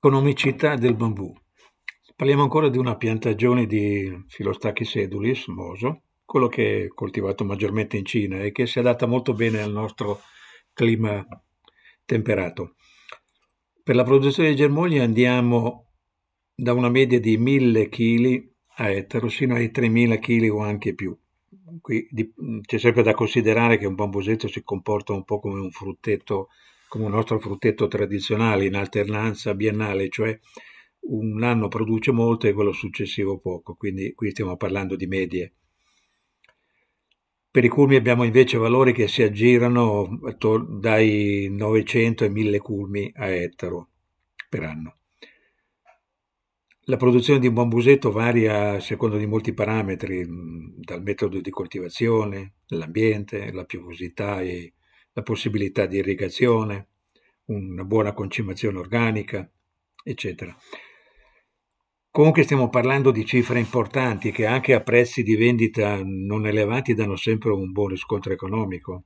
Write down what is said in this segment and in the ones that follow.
Economicità del bambù. Parliamo ancora di una piantagione di Philostachys sedulis, moso, quello che è coltivato maggiormente in Cina e che si adatta molto bene al nostro clima temperato. Per la produzione di germogli andiamo da una media di 1000 kg a ettaro sino ai 3000 kg o anche più. Qui c'è sempre da considerare che un bambusetto si comporta un po' come un fruttetto come il nostro frutteto tradizionale in alternanza biennale, cioè un anno produce molto e quello successivo poco, quindi qui stiamo parlando di medie. Per i culmi abbiamo invece valori che si aggirano dai 900 ai 1000 culmi a ettaro per anno. La produzione di un bambusetto varia a seconda di molti parametri, dal metodo di coltivazione, l'ambiente, la piovosità e la possibilità di irrigazione, una buona concimazione organica, eccetera. Comunque stiamo parlando di cifre importanti che anche a prezzi di vendita non elevati danno sempre un buon riscontro economico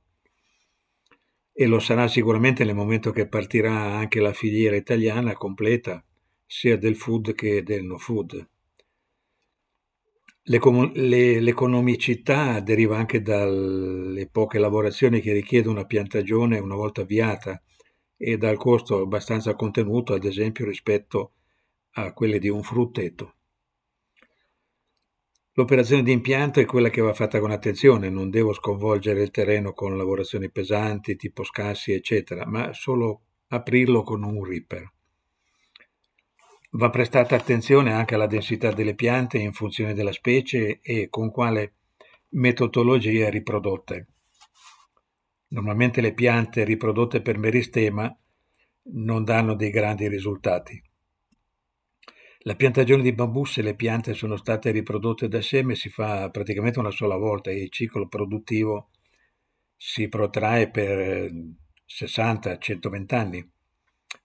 e lo sarà sicuramente nel momento che partirà anche la filiera italiana completa, sia del food che del no food l'economicità deriva anche dalle poche lavorazioni che richiede una piantagione una volta avviata e dal costo abbastanza contenuto, ad esempio, rispetto a quelle di un frutteto. L'operazione di impianto è quella che va fatta con attenzione, non devo sconvolgere il terreno con lavorazioni pesanti, tipo scassi, eccetera, ma solo aprirlo con un ripper. Va prestata attenzione anche alla densità delle piante in funzione della specie e con quale metodologia riprodotte. Normalmente le piante riprodotte per meristema non danno dei grandi risultati. La piantagione di bambù, se le piante sono state riprodotte da seme, si fa praticamente una sola volta e il ciclo produttivo si protrae per 60-120 eh, anni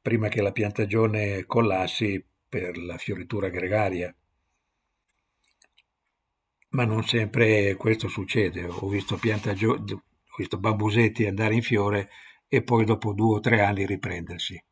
prima che la piantagione collassi per la fioritura gregaria. Ma non sempre questo succede. Ho visto, pianta ho visto bambusetti andare in fiore e poi dopo due o tre anni riprendersi.